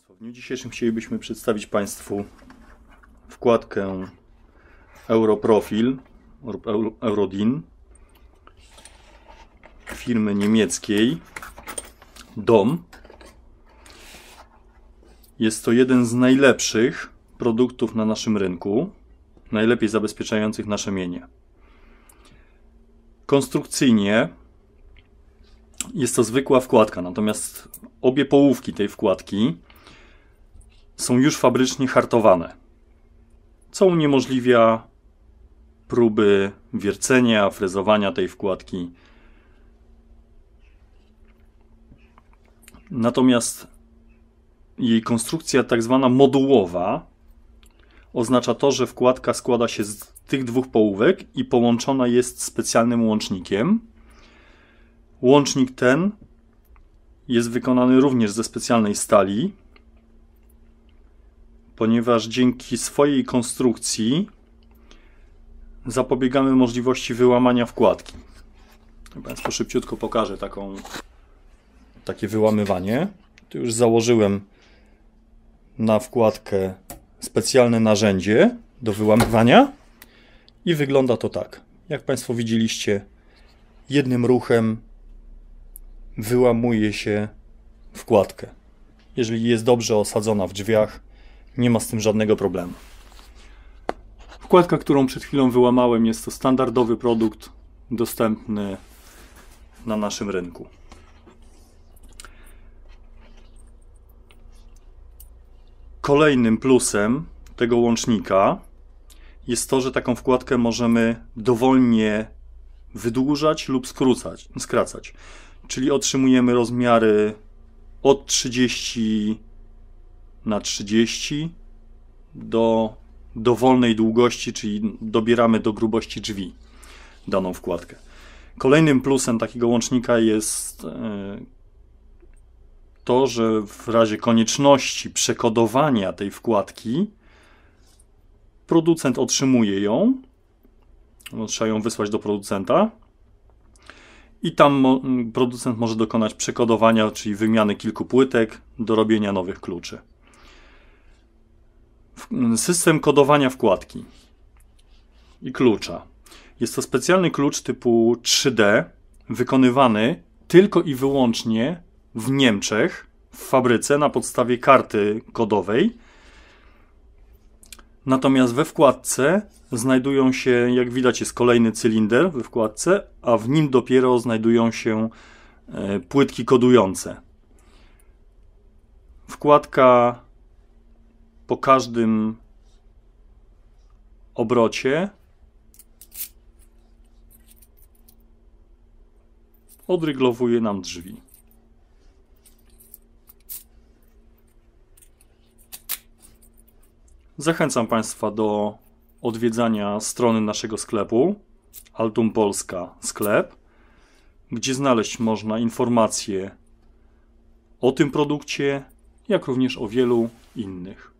Państwo, w dniu dzisiejszym chcielibyśmy przedstawić Państwu wkładkę Europrofil, Eurodin firmy niemieckiej DOM. Jest to jeden z najlepszych produktów na naszym rynku, najlepiej zabezpieczających nasze mienie. Konstrukcyjnie jest to zwykła wkładka, natomiast obie połówki tej wkładki są już fabrycznie hartowane, co uniemożliwia próby wiercenia, frezowania tej wkładki. Natomiast jej konstrukcja, tak zwana modułowa, oznacza to, że wkładka składa się z tych dwóch połówek i połączona jest specjalnym łącznikiem. Łącznik ten jest wykonany również ze specjalnej stali, ponieważ dzięki swojej konstrukcji zapobiegamy możliwości wyłamania wkładki. Państwu szybciutko pokażę taką, takie wyłamywanie. Tu już założyłem na wkładkę specjalne narzędzie do wyłamywania i wygląda to tak. Jak Państwo widzieliście, jednym ruchem wyłamuje się wkładkę. Jeżeli jest dobrze osadzona w drzwiach, nie ma z tym żadnego problemu. Wkładka, którą przed chwilą wyłamałem, jest to standardowy produkt dostępny na naszym rynku. Kolejnym plusem tego łącznika jest to, że taką wkładkę możemy dowolnie wydłużać lub skrócać, skracać. Czyli otrzymujemy rozmiary od 30 na 30 do dowolnej długości, czyli dobieramy do grubości drzwi daną wkładkę. Kolejnym plusem takiego łącznika jest e, to, że w razie konieczności przekodowania tej wkładki producent otrzymuje ją. Trzeba ją wysłać do producenta. I tam producent może dokonać przekodowania, czyli wymiany kilku płytek do robienia nowych kluczy system kodowania wkładki i klucza. Jest to specjalny klucz typu 3D, wykonywany tylko i wyłącznie w Niemczech, w fabryce, na podstawie karty kodowej. Natomiast we wkładce znajdują się, jak widać, jest kolejny cylinder we wkładce, a w nim dopiero znajdują się e, płytki kodujące. Wkładka po każdym obrocie odryglowuje nam drzwi. Zachęcam Państwa do odwiedzania strony naszego sklepu Altum Polska Sklep, gdzie znaleźć można informacje o tym produkcie, jak również o wielu innych.